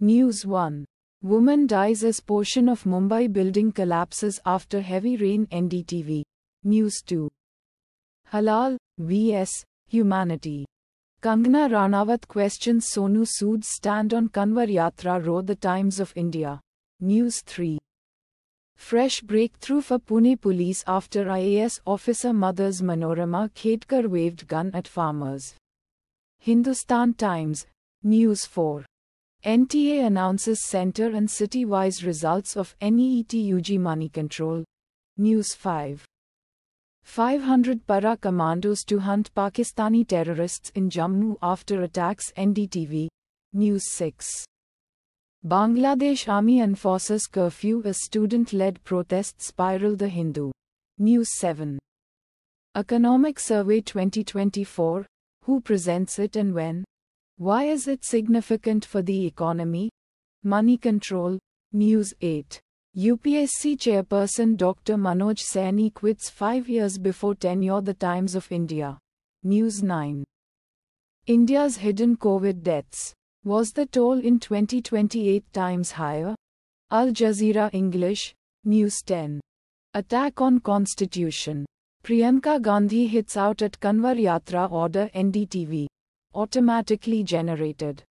News 1. Woman dies as portion of Mumbai building collapses after heavy rain NDTV. News 2. Halal vs. Humanity. Kangana Ranawat questions Sonu Sood's stand on Kanwar Yatra Wrote The Times of India. News 3. Fresh breakthrough for Pune police after IAS officer mother's Manorama Khedkar waved gun at farmers. Hindustan Times. News 4. NTA announces center and city-wise results of NEET UG money control. News 5. 500 para commandos to hunt Pakistani terrorists in Jammu after attacks NDTV. News 6. Bangladesh Army enforces curfew as student-led protests spiral The Hindu. News 7. Economic Survey 2024, who presents it and when? Why is it significant for the economy? Money Control, News 8. UPSC chairperson Dr. Manoj Saini quits five years before tenure The Times of India. News 9. India's hidden COVID deaths. Was the toll in 2028 times higher? Al Jazeera English, News 10. Attack on Constitution. Priyanka Gandhi hits out at Kanwar Yatra order NDTV automatically generated.